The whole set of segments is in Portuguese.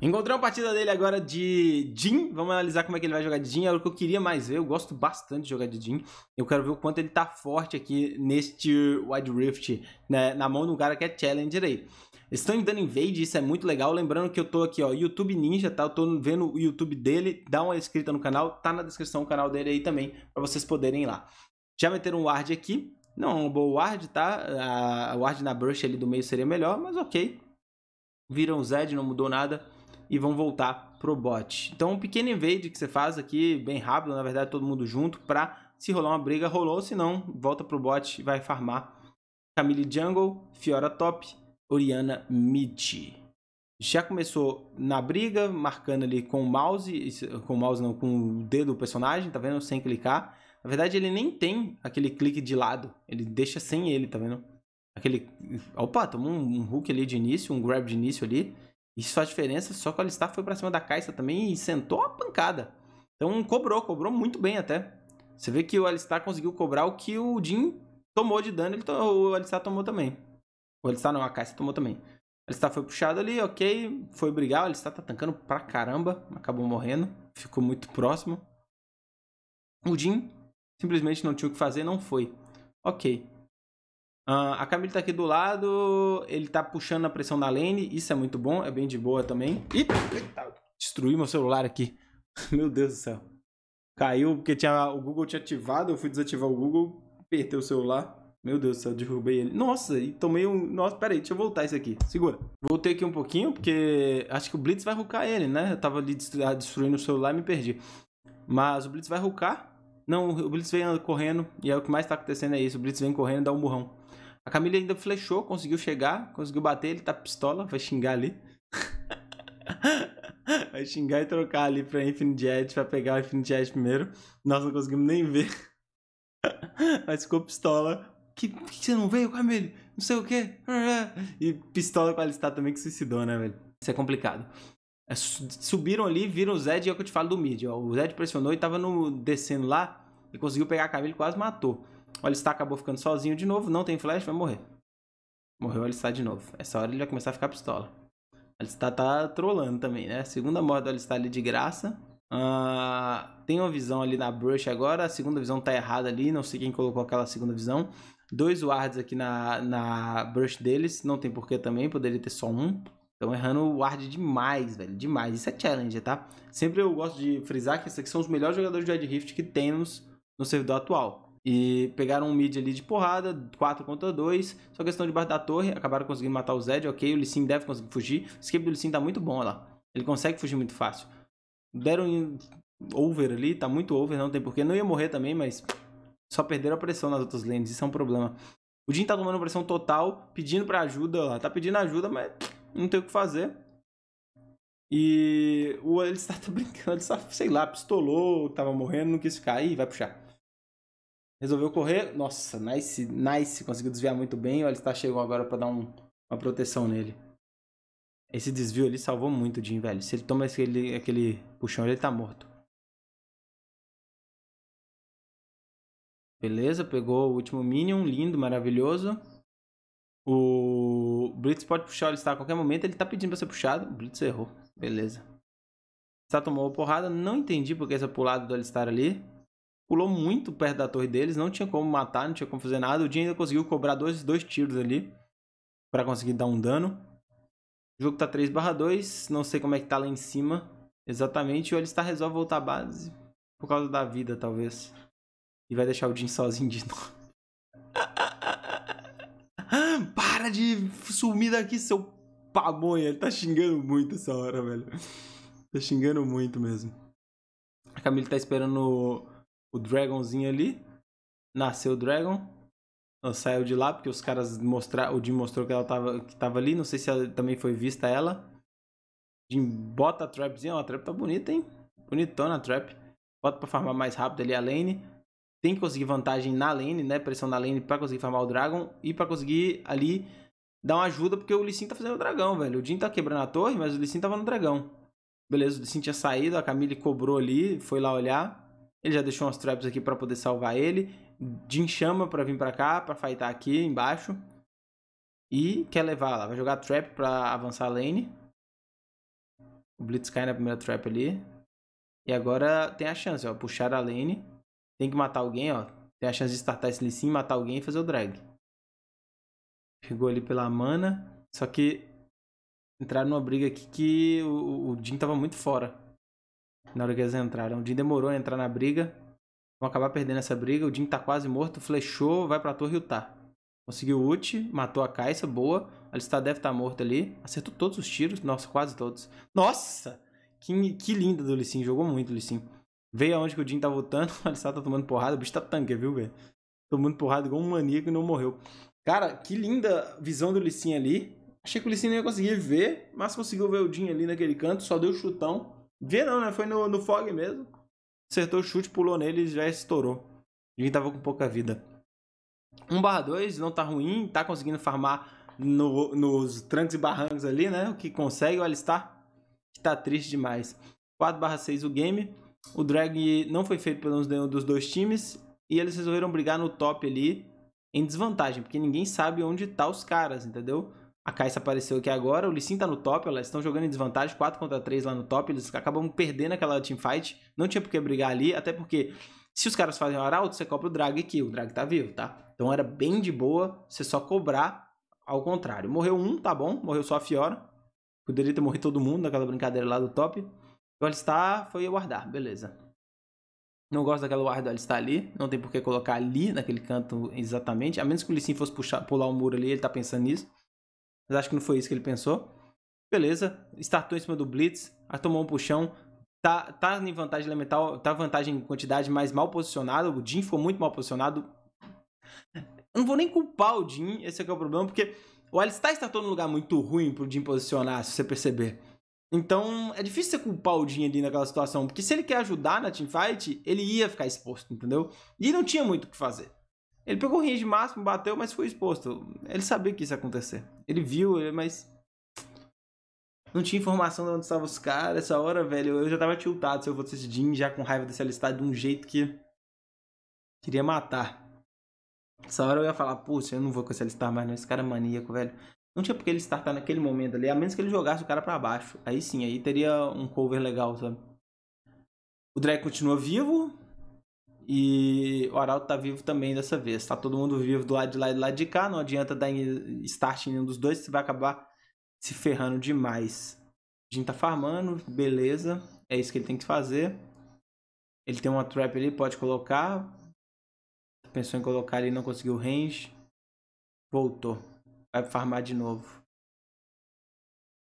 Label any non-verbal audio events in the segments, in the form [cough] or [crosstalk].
Encontrei uma partida dele agora de Jin. Vamos analisar como é que ele vai jogar de Jin. É o que eu queria mais ver. Eu gosto bastante de jogar de Jin. Eu quero ver o quanto ele tá forte aqui neste Wide Rift, né? Na mão do cara que é Challenger aí. Estão dando invade, isso é muito legal. Lembrando que eu tô aqui, ó, YouTube Ninja, tá? Eu tô vendo o YouTube dele. Dá uma inscrita no canal. Tá na descrição o canal dele aí também, pra vocês poderem ir lá. Já meteram um ward aqui. Não, é uma boa ward, tá? A ward na brush ali do meio seria melhor, mas ok. Viram o Zed, não mudou nada e vão voltar pro bot. Então, um pequeno invade que você faz aqui, bem rápido, na verdade, todo mundo junto, pra se rolar uma briga, rolou, se não, volta pro bot e vai farmar. Camille Jungle, Fiora Top, Oriana Mid. Já começou na briga, marcando ali com o mouse, com o mouse não, com o dedo do personagem, tá vendo? Sem clicar. Na verdade, ele nem tem aquele clique de lado, ele deixa sem ele, tá vendo? Aquele... Opa, tomou um, um hook ali de início, um grab de início ali. Isso faz diferença, só que o Alistar foi para cima da Caixa também e sentou a pancada. Então cobrou, cobrou muito bem até. Você vê que o Alistar conseguiu cobrar o que o Jin tomou de dano, ele to... o Alistar tomou também. O Alistar não, a Caixa tomou também. O Alistar foi puxado ali, ok, foi brigar, o Alistar tá tancando pra caramba, acabou morrendo, ficou muito próximo. O Jin simplesmente não tinha o que fazer, não foi. Ok. Uh, a Camille tá aqui do lado, ele tá puxando a pressão da lane, isso é muito bom, é bem de boa também. Eita, destruí meu celular aqui. [laughs] meu Deus do céu. Caiu porque tinha, o Google tinha ativado, eu fui desativar o Google, apertei o celular. Meu Deus do céu, derrubei ele. Nossa, e tomei um... Nossa, aí, deixa eu voltar isso aqui. Segura. Voltei aqui um pouquinho, porque acho que o Blitz vai rucar ele, né? Eu tava ali ah, destruindo o celular e me perdi. Mas o Blitz vai rucar. Não, o Blitz vem correndo, e é o que mais tá acontecendo é isso. O Blitz vem correndo e dá um burrão. A Camila ainda flechou, conseguiu chegar, conseguiu bater, ele tá pistola, vai xingar ali. [laughs] vai xingar e trocar ali pra Infinity Edge, pra pegar o Infinity Edge primeiro. Nós não conseguimos nem ver. [laughs] Mas ficou pistola. Que, que você não veio, Camille? Não sei o quê. [laughs] E pistola com a Alistar também que suicidou, né, velho? Isso é complicado. É, subiram ali, viram o Zed e é o que eu te falo do mid. Ó. O Zed pressionou e tava no, descendo lá e conseguiu pegar a Camille quase matou. O Alistar acabou ficando sozinho de novo, não tem flash, vai morrer. Morreu o Alistar de novo. Essa hora ele vai começar a ficar pistola. O Alistar tá trollando também, né? Segunda morte do Alistar ali de graça. Uh, tem uma visão ali na brush agora. A segunda visão tá errada ali. Não sei quem colocou aquela segunda visão. Dois wards aqui na, na brush deles. Não tem porquê também. Poderia ter só um. Estão errando o ward demais, velho. Demais. Isso é challenge, tá? Sempre eu gosto de frisar que esses aqui são os melhores jogadores de Red Rift que temos no servidor atual. E pegaram um mid ali de porrada, 4 contra 2. Só questão de baixo da torre, acabaram conseguindo matar o Zed, ok. O Lissin deve conseguir fugir. O escape do Lissin tá muito bom, olha lá. Ele consegue fugir muito fácil. Deram um over ali, tá muito over, não tem porquê. Não ia morrer também, mas só perderam a pressão nas outras lanes, isso é um problema. O Jin tá tomando pressão total, pedindo pra ajuda, lá. tá pedindo ajuda, mas não tem o que fazer. E o Alistar [laughs] tá brincando, sei lá, pistolou, tava morrendo, não quis ficar, aí vai puxar. Resolveu correr. Nossa, nice, nice. Conseguiu desviar muito bem. O Alistar chegou agora para dar um, uma proteção nele. Esse desvio ali salvou muito o Jim, velho. Se ele toma aquele, aquele puxão, ele tá morto. Beleza, pegou o último Minion. Lindo, maravilhoso. O Blitz pode puxar o Alistar a qualquer momento. Ele tá pedindo pra ser puxado. O Blitz errou. Beleza. está tomou uma porrada. Não entendi porque essa pulada do Alistar ali pulou muito perto da torre deles, não tinha como matar, não tinha como fazer nada. O Jin ainda conseguiu cobrar dois, dois tiros ali para conseguir dar um dano. O jogo tá 3/2, não sei como é que tá lá em cima exatamente. Ou ele está resolve voltar à base por causa da vida, talvez. E vai deixar o Jin sozinho de novo. [laughs] para de sumir daqui, seu pamonha. Ele tá xingando muito essa hora, velho. Tá xingando muito mesmo. A Camille tá esperando o Dragonzinho ali. Nasceu o Dragon. Ela saiu de lá porque os caras mostraram. O Jim mostrou que ela tava, que tava ali. Não sei se ela, também foi vista ela. Jim bota a trapzinha. Ó, a trap tá bonita, hein? Bonitona a trap. Bota pra farmar mais rápido ali a lane. Tem que conseguir vantagem na lane, né? Pressão na lane pra conseguir farmar o Dragon. E pra conseguir ali dar uma ajuda porque o Lissin tá fazendo o dragão, velho. O Jim tá quebrando a torre, mas o Lissin tava no dragão. Beleza, o Lissin tinha saído, a Camille cobrou ali, foi lá olhar. Ele já deixou umas traps aqui para poder salvar ele. Jin chama para vir para cá, para fightar aqui embaixo. E quer levar lá. Vai jogar trap para avançar a lane. O Blitz cai na primeira trap ali. E agora tem a chance, ó. Puxar a lane. Tem que matar alguém, ó. Tem a chance de startar esse Lee matar alguém e fazer o drag. Pegou ali pela mana. Só que entraram numa briga aqui que o, o Jin tava muito fora na hora que eles entraram. O Jin demorou a entrar na briga. Vão acabar perdendo essa briga. O Jin tá quase morto. Flechou, vai pra torre e tá. Conseguiu o ult, matou a Caixa, boa. Alistar deve estar tá morto ali. Acertou todos os tiros. Nossa, quase todos. Nossa! Que, que linda do Lissin. Jogou muito o Lissin. Veio aonde que o Jin tá voltando. [laughs] O Alistar tá tomando porrada. O bicho tá tanque, viu, velho? Tomando porrada igual um maníaco e não morreu. Cara, que linda visão do Lissin ali. Achei que o Lissin não ia conseguir ver, mas conseguiu ver o Jin ali naquele canto. Só deu chutão. Via não, né? Foi no, no Fog mesmo. Acertou o chute, pulou nele e já estourou. Ele tava com pouca vida. 1 barra 2 não tá ruim, tá conseguindo farmar no, nos trancos e barrancos ali, né? O que consegue, o Alistar, tá triste demais. 4 barra 6 o game. O drag não foi feito pelos nenhum dos dois times. E eles resolveram brigar no top ali em desvantagem, porque ninguém sabe onde tá os caras, entendeu? A Caixa apareceu aqui agora, o Lissin tá no top, elas estão jogando em desvantagem, 4 contra 3 lá no top, eles acabam perdendo aquela teamfight, não tinha por que brigar ali, até porque se os caras fazem o arauto, você cobra o drag aqui, o drag tá vivo, tá? Então era bem de boa, você só cobrar ao contrário. Morreu um, tá bom, morreu só a Fiora, poderia ter morrido todo mundo naquela brincadeira lá do top. O Alistar foi guardar, beleza. Não gosto daquela guarda O Alistar ali. Não tem por que colocar ali, naquele canto, exatamente. A menos que o Lissin fosse puxar, pular o um muro ali, ele tá pensando nisso mas acho que não foi isso que ele pensou. Beleza, startou em cima do Blitz, tomou um puxão, tá, tá em vantagem elemental, tá vantagem em quantidade, mas mal posicionado. O Jin foi muito mal posicionado. Eu não vou nem culpar o Jin, esse é, é o problema, porque o Alistar startou num lugar muito ruim pro Jin posicionar, se você perceber. Então, é difícil você culpar o Jin ali naquela situação, porque se ele quer ajudar na teamfight, ele ia ficar exposto, entendeu? E não tinha muito o que fazer. Ele pegou o range máximo, bateu, mas foi exposto. Ele sabia que isso ia acontecer. Ele viu, mas. Não tinha informação de onde estavam os caras. Essa hora, velho, eu já tava tiltado se eu fosse esse Jim já com raiva desse alistado de um jeito que. Queria matar. Essa hora eu ia falar, putz, eu não vou com esse alistar mais, não. Esse cara é maníaco, velho. Não tinha porque ele startar tá naquele momento ali, a menos que ele jogasse o cara para baixo. Aí sim, aí teria um cover legal, sabe? O Drake continua vivo, e o Arauto tá vivo também dessa vez. Tá todo mundo vivo do lado de lá e do lado de cá. Não adianta dar start em nenhum dos dois, você vai acabar se ferrando demais. Jin tá farmando, beleza. É isso que ele tem que fazer. Ele tem uma trap ali, pode colocar. Pensou em colocar ali, não conseguiu range. Voltou. Vai farmar de novo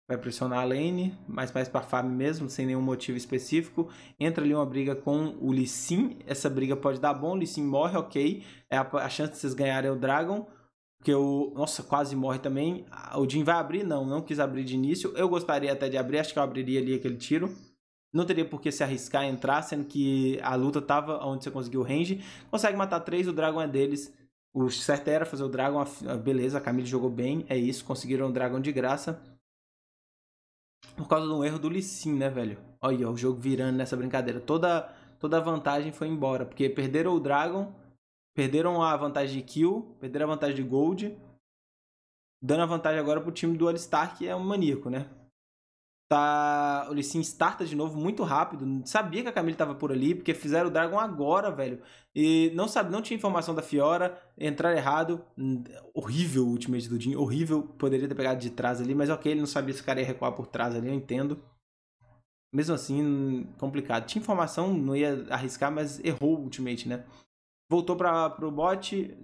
vai pressionar a lane, mas mais para farm mesmo, sem nenhum motivo específico. Entra ali uma briga com o Lee Sin, essa briga pode dar bom, o Lee Sin morre, ok. É a, a chance de vocês ganharem o Dragon, porque o... Nossa, quase morre também. O Jin vai abrir? Não, não quis abrir de início. Eu gostaria até de abrir, acho que eu abriria ali aquele tiro. Não teria por que se arriscar a entrar, sendo que a luta tava onde você conseguiu o range. Consegue matar três, o Dragon é deles. O certo era fazer o Dragon, beleza, a Camille jogou bem, é isso, conseguiram o Dragon de graça por causa de um erro do Lissin, né, velho? Olha, ó, o jogo virando nessa brincadeira. Toda, toda a vantagem foi embora, porque perderam o Dragon, perderam a vantagem de kill, perderam a vantagem de gold, dando a vantagem agora pro time do Alistar, que é um maníaco, né? tá, ele se starta de novo muito rápido. Sabia que a Camille tava por ali, porque fizeram o Dragon agora, velho. E não sabe, não tinha informação da Fiora, entrar errado, hum, horrível o ultimate do Jin, horrível, poderia ter pegado de trás ali, mas ok, ele não sabia se o cara ia recuar por trás ali, eu entendo. Mesmo assim, complicado. Tinha informação, não ia arriscar, mas errou o ultimate, né? Voltou para pro bot,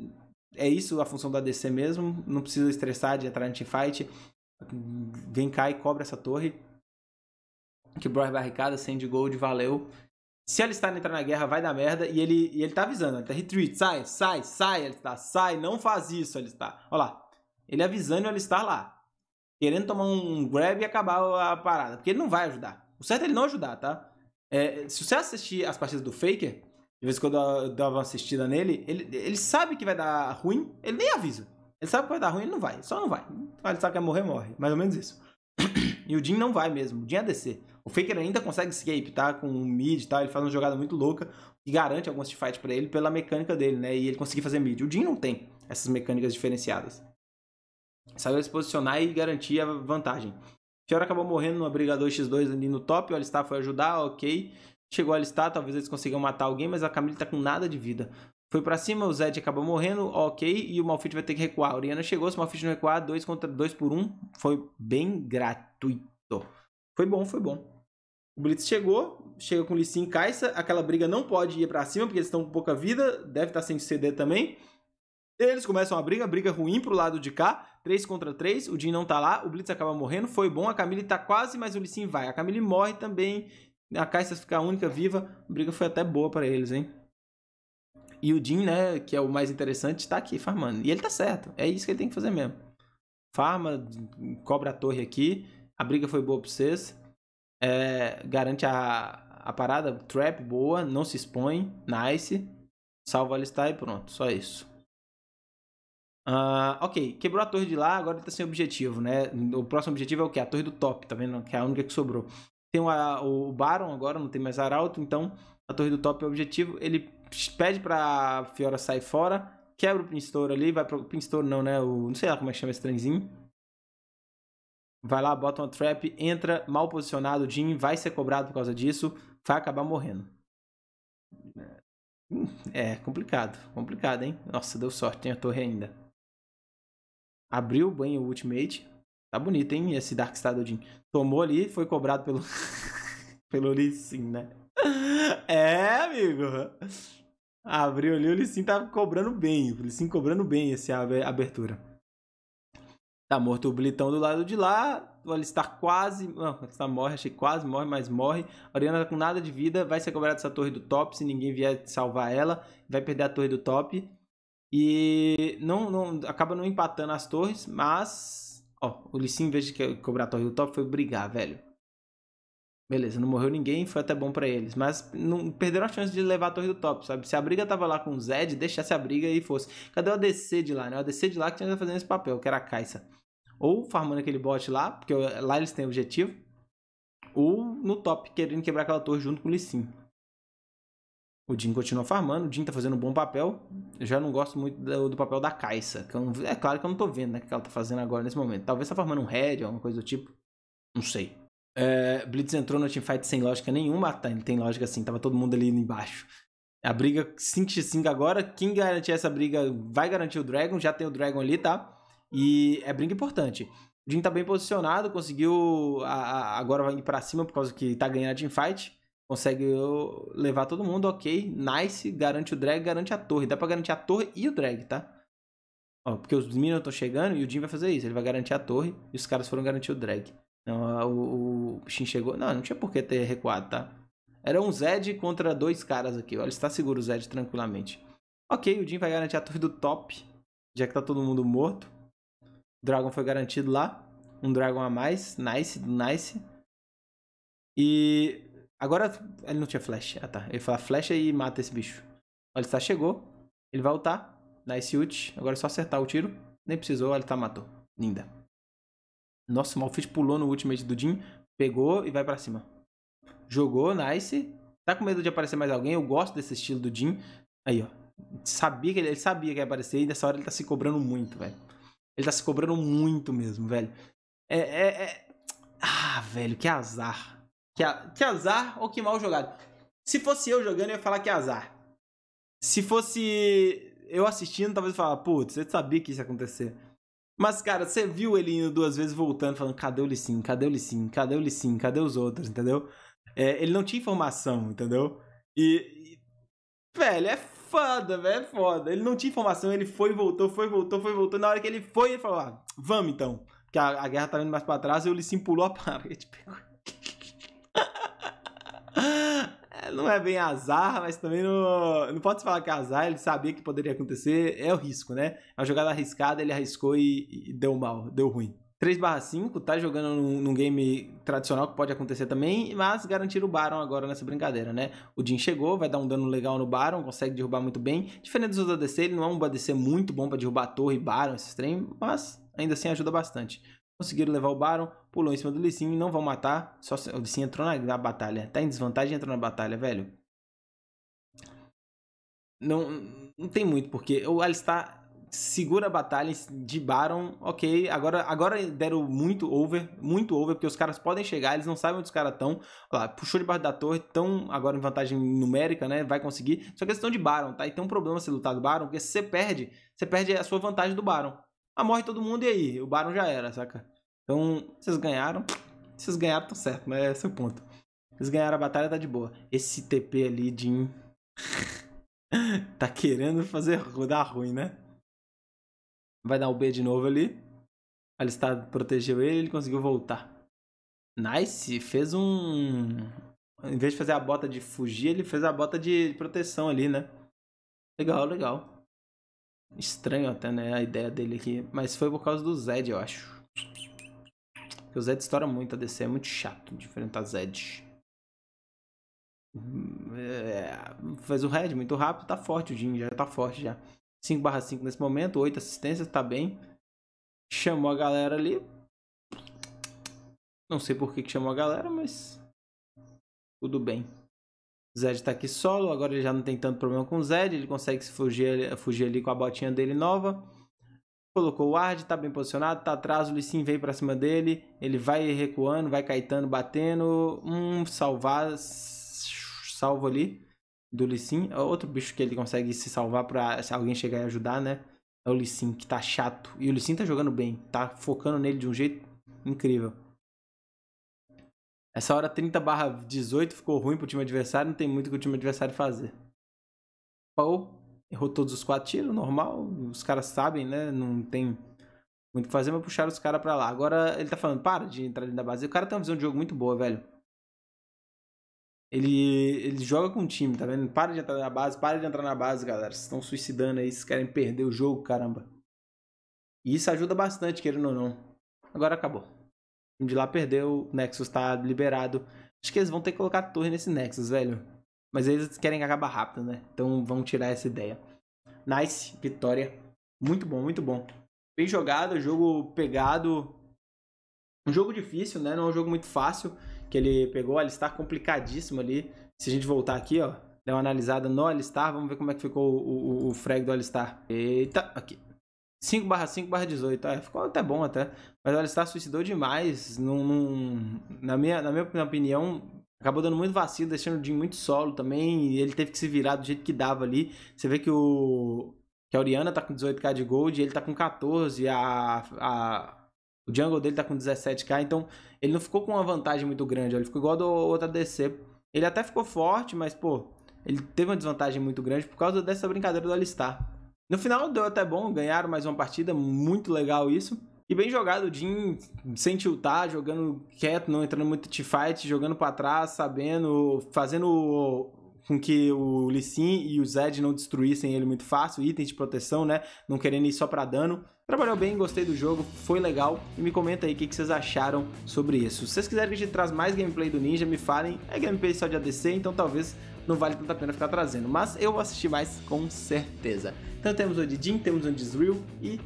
é isso a função da DC mesmo, não precisa estressar de entrar em teamfight. Vem cá e cobra essa torre que o Broy Barricada, Sandy Gold, valeu. Se ele está entrar na guerra, vai dar merda. E ele, e ele tá avisando, ele tá retreat, sai, sai, sai, ele está, sai, não faz isso, ele está. Olha lá, ele avisando ele está lá. Querendo tomar um grab e acabar a parada. Porque ele não vai ajudar. O certo é ele não ajudar, tá? É, se você assistir as partidas do Faker, de vez em quando eu dava uma assistida nele, ele, ele sabe que vai dar ruim, ele nem avisa. Ele sabe que vai dar ruim, ele não vai, só não vai. Ele sabe que vai morrer, morre. Mais ou menos isso. [coughs] e o Jim não vai mesmo, o Jim é DC. O Faker ainda consegue escape, tá? Com o mid e tá? tal, ele faz uma jogada muito louca que garante algumas fight para ele pela mecânica dele, né? E ele conseguir fazer mid. O Jin não tem essas mecânicas diferenciadas. Saber se posicionar e garantir a vantagem. Fiora acabou morrendo no 2 X2 ali no top, o Alistar foi ajudar, ok. Chegou o Alistar, talvez eles consigam matar alguém, mas a Camille tá com nada de vida. Foi para cima, o Zed acabou morrendo, ok, e o Malfit vai ter que recuar. A Oriana chegou, se o Malfit não recuar, 2 contra 2 por 1, um, foi bem gratuito. Foi bom, foi bom. O Blitz chegou, chega com o Lissin Caixa, aquela briga não pode ir para cima porque eles estão com pouca vida, deve estar tá sem CD também. Eles começam a briga, briga ruim pro lado de cá, 3 contra 3, o Jin não tá lá, o Blitz acaba morrendo, foi bom, a Camille tá quase, mas o Lissin vai. A Camille morre também, a Caixa fica a única viva, a briga foi até boa para eles, hein? E o Jin, né, que é o mais interessante, tá aqui farmando. E ele tá certo, é isso que ele tem que fazer mesmo. Farma, cobra a torre aqui, a briga foi boa pra vocês. É, garante a, a parada, trap boa, não se expõe, nice. Salva a listar e pronto, só isso. Uh, ok, quebrou a torre de lá, agora ele tá sem objetivo, né? O próximo objetivo é o que? A torre do top, tá vendo? Que é a única que sobrou. Tem o, a, o Baron agora, não tem mais Arauto, então a torre do top é o objetivo. Ele pede pra Fiora sair fora, quebra o Pinstor ali, vai pro. Pinstor não, né? O, não sei lá como é que chama esse trenzinho vai lá, bota uma trap, entra mal posicionado, o Jim vai ser cobrado por causa disso, vai acabar morrendo. É, é complicado, complicado, hein? Nossa, deu sorte, tem a torre ainda. Abriu bem o ultimate. Tá bonito, hein? Esse Dark Star Jin. Tomou ali, foi cobrado pelo. [laughs] pelo Lee Sin, né? É, amigo. Abriu ali, o Lee Sin tava cobrando bem. O Lee Sin cobrando bem essa abertura. Tá morto o Blitão do lado de lá. O Alistar tá quase. Não, Alistar tá morre, achei quase morre, mas morre. A Oriana tá com nada de vida. Vai ser cobrada essa torre do top. Se ninguém vier salvar ela, vai perder a torre do top. E não, não acaba não empatando as torres, mas. Ó, o Lissin, em vez de cobrar a torre do top, foi brigar, velho. Beleza, não morreu ninguém, foi até bom para eles. Mas não perderam a chance de levar a torre do top, sabe? Se a briga tava lá com o Zed, deixasse a briga e fosse. Cadê o ADC de lá, né? O ADC de lá que tinha que fazer esse papel, que era a Caixa. Ou farmando aquele bot lá, porque lá eles têm objetivo. Ou no top, querendo quebrar aquela torre junto com o Lissim. O Jin continua farmando, o Jin tá fazendo um bom papel. Eu já não gosto muito do, do papel da Caixa. Não, é claro que eu não tô vendo né, o que ela tá fazendo agora nesse momento. Talvez tá farmando um Red ou alguma coisa do tipo. Não sei. É, Blitz entrou no teamfight sem lógica nenhuma. Tá, ele tem lógica assim, tava todo mundo ali embaixo. A briga 5x5 agora. Quem garantir essa briga vai garantir o Dragon. Já tem o Dragon ali, tá? E é brinco importante. O Jin tá bem posicionado, conseguiu. A, a, agora vai ir pra cima por causa que tá ganhando a teamfight. Consegue levar todo mundo, ok. Nice, garante o drag, garante a torre. Dá pra garantir a torre e o drag, tá? Ó, porque os minions estão chegando e o Jin vai fazer isso. Ele vai garantir a torre e os caras foram garantir o drag. Então, o, o Shin chegou. Não, não tinha por que ter recuado, tá? Era um Zed contra dois caras aqui. Olha, está seguro o Zed tranquilamente. Ok, o Jin vai garantir a torre do top, já que tá todo mundo morto. Dragon foi garantido lá. Um Dragon a mais. Nice, nice. E agora ele não tinha flecha. Ah tá. Ele fala flecha e mata esse bicho. Olha, está chegou. Ele vai ultar. Nice ult. Agora é só acertar o tiro. Nem precisou, olha, tá, matou. Linda. Nossa, o Malfit pulou no ultimate do Jin. Pegou e vai para cima. Jogou, nice. Tá com medo de aparecer mais alguém? Eu gosto desse estilo do Jin. Aí, ó. Sabia que ele, ele sabia que ia aparecer e nessa hora ele tá se cobrando muito, velho. Ele tá se cobrando muito mesmo, velho. É. é, é... Ah, velho, que azar. Que, a... que azar ou que mal jogado. Se fosse eu jogando, eu ia falar que é azar. Se fosse eu assistindo, talvez eu falar, putz, eu sabia que isso ia acontecer. Mas, cara, você viu ele indo duas vezes voltando, falando, cadê o Lissim? Cadê o Lissim? Cadê o Lissim? Cadê os outros? Entendeu? É, ele não tinha informação, entendeu? E, e velho, é foda, velho. É foda. Ele não tinha informação, ele foi, e voltou, foi, voltou, foi, voltou. Na hora que ele foi, ele falou: ah, vamos então. Que a, a, guerra tá indo mais pra trás, e o se pulou a parede. Pegou. [laughs] É, não é bem azar, mas também não, não pode se falar que é azar, ele sabia que poderia acontecer, é o risco, né? É uma jogada arriscada, ele arriscou e, e deu mal, deu ruim. 3/5 tá jogando num, num, game tradicional que pode acontecer também, mas garantiram o Baron agora nessa brincadeira, né? O Jin chegou, vai dar um dano legal no Baron, consegue derrubar muito bem. Diferente dos ADC, ele não é um ADC muito bom para derrubar a torre, Baron, esse trem, mas ainda assim ajuda bastante. Conseguiram levar o Baron, pulou em cima do Lissin, não vão matar, só o Lissin entrou na, na batalha. Tá em desvantagem, entrou na batalha, velho. Não, não tem muito, porque o Alistar segura a batalha de Baron, ok. Agora, agora deram muito over, muito over, porque os caras podem chegar, eles não sabem onde os caras estão. lá, puxou debaixo da torre, estão agora em vantagem numérica, né? Vai conseguir. Só que eles de Baron, tá? E tem um problema se lutar do Baron, porque se você perde, você perde a sua vantagem do Baron. Ah, morre todo mundo e aí? O Baron já era, saca? Então, vocês ganharam. Vocês ganharam, tá certo, né? Esse é o ponto. Vocês ganharam a batalha, tá de boa. Esse TP ali, Jim. [laughs] tá querendo fazer dar ruim, né? Vai dar o B de novo ali. Alistado protegeu ele, ele conseguiu voltar. Nice, fez um... Em vez de fazer a bota de fugir, ele fez a bota de proteção ali, né? Legal, legal. Estranho até, né, a ideia dele aqui. Mas foi por causa do Zed, eu acho. Porque o Zed estoura muito, a DC é muito chato de enfrentar Zed. É, faz o Red muito rápido, tá forte o Jin, já tá forte já. 5/5 nesse momento, 8 assistências, tá bem. Chamou a galera ali. Não sei por que, que chamou a galera, mas tudo bem. Zed tá aqui solo, agora ele já não tem tanto problema com o Zed, ele consegue se fugir, fugir ali com a botinha dele nova. Colocou o Ward, tá bem posicionado, tá atrás, o Lissin vem pra cima dele, ele vai recuando, vai caetando, batendo, um salvar, salvo ali do Lissin. É outro bicho que ele consegue se salvar pra se alguém chegar e ajudar, né? É o Lissin, que tá chato. E o Lissin tá jogando bem. Tá focando nele de um jeito incrível. Essa hora 30 barra 18 ficou ruim pro time adversário. Não tem muito que o time adversário fazer. Paul errou todos os quatro tiros, normal. Os caras sabem, né? Não tem muito o que fazer, mas puxaram os caras pra lá. Agora ele tá falando, para de entrar dentro da base. E o cara tem uma visão de jogo muito boa, velho. Ele, ele joga com o time, tá vendo? Para de entrar na base, para de entrar na base, galera. Vocês estão suicidando aí, vocês querem perder o jogo, caramba. E isso ajuda bastante, querendo ou não. Agora acabou. O de lá perdeu, o Nexus tá liberado. Acho que eles vão ter que colocar a torre nesse Nexus, velho. Mas eles querem que acabar rápido, né? Então vão tirar essa ideia. Nice, vitória. Muito bom, muito bom. Bem jogado, jogo pegado. Um jogo difícil, né? Não é um jogo muito fácil que ele pegou, o alistar complicadíssimo ali. Se a gente voltar aqui, ó, dá uma analisada no alistar, vamos ver como é que ficou o, o, o frag do alistar. Eita, aqui. 5 barra 5 barra 18, é, ficou até bom até. Mas o alistar suicidou demais, num, num, na, minha, na minha opinião, acabou dando muito vacilo, deixando o Jim muito solo também, e ele teve que se virar do jeito que dava ali. Você vê que o que a Oriana tá com 18k de gold, ele tá com 14, a, a o jungle dele tá com 17k, então ele não ficou com uma vantagem muito grande. Ele ficou igual do outro ADC. Ele até ficou forte, mas, pô, ele teve uma desvantagem muito grande por causa dessa brincadeira do Alistar. No final deu até bom, ganharam mais uma partida, muito legal isso. E bem jogado, o Jin sem tiltar, jogando quieto, não entrando muito teamfight, jogando para trás, sabendo, fazendo com que o Lissin e o Zed não destruíssem ele muito fácil, itens de proteção, né? Não querendo ir só para dano. Trabalhou bem, gostei do jogo, foi legal. E me comenta aí o que, que, vocês acharam sobre isso. Se vocês quiserem que a gente traz mais gameplay do Ninja, me falem. É gameplay só de ADC, então talvez não vale tanto a pena ficar trazendo. Mas eu vou assistir mais com certeza. Então temos o Didin, temos o Disreal e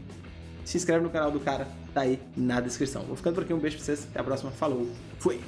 se inscreve no canal do cara, tá aí na descrição. Vou ficando por aqui, um beijo pra vocês, até a próxima, falou, fui!